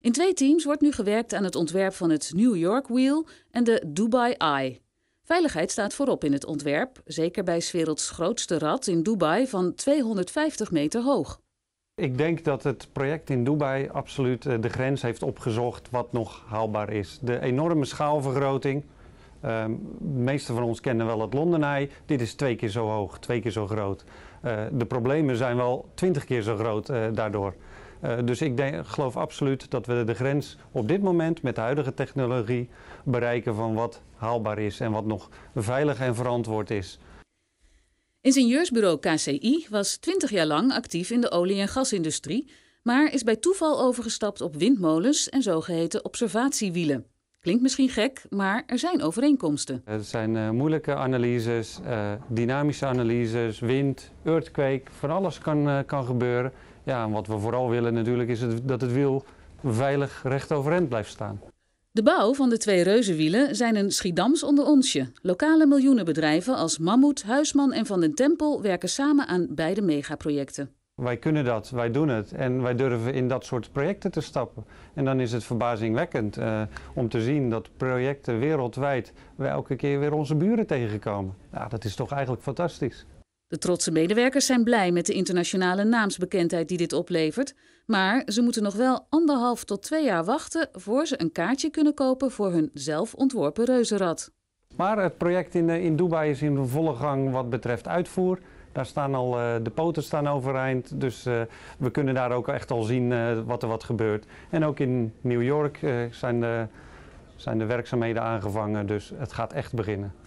In twee teams wordt nu gewerkt aan het ontwerp van het New York Wheel en de Dubai Eye. Veiligheid staat voorop in het ontwerp, zeker bij 's werelds grootste rad in Dubai van 250 meter hoog. Ik denk dat het project in Dubai absoluut eh, de grens heeft opgezocht wat nog haalbaar is. De enorme schaalvergroting. Um, ehm, de van ons kennen wel het Londenei. Dit is twee keer zo hoog, twee keer zo groot. Eh, de problemen zijn wel twintig keer zo groot eh, daardoor. Eh, dus ik denk, geloof absoluut dat we de grens op dit moment met de huidige technologie bereiken van wat haalbaar is en wat nog veilig en verantwoord is. Ingenieursbureau KCI was 20 jaar lang actief in de olie- en gasindustrie, maar is bij toeval overgestapt op windmolens en zogeheten observatiewielen. Klinkt misschien gek, maar er zijn overeenkomsten. Het zijn eh, moeilijke analyses, eh, dynamische analyses, wind, earthquake, van alles kan, kan gebeuren. Ja, en wat we vooral willen natuurlijk is het, dat het wiel veilig recht overeind blijft staan. De bouw van de twee reuzenwielen zijn een Schiedams onder onsje. Lokale miljoenenbedrijven als Mammoet, Huisman en Van den Tempel werken samen aan beide megaprojecten. Wij kunnen dat, wij doen het en wij durven in dat soort projecten te stappen. En dan is het verbazingwekkend eh, om te zien dat projecten wereldwijd we elke keer weer onze buren tegenkomen. Ja, dat is toch eigenlijk fantastisch. De trotse medewerkers zijn blij met de internationale naamsbekendheid die dit oplevert, maar ze moeten nog wel anderhalf tot twee jaar wachten voor ze een kaartje kunnen kopen voor hun zelf ontworpen reuzenrad. Maar het project in, eh, in Dubai is in volle gang wat betreft uitvoer. Daar staan al eh, de poten staan overeind, dus eh, we kunnen daar ook echt al zien wat er wat gebeurt. En ook in New York zijn, de, zijn de werkzaamheden aangevangen, dus het gaat echt beginnen.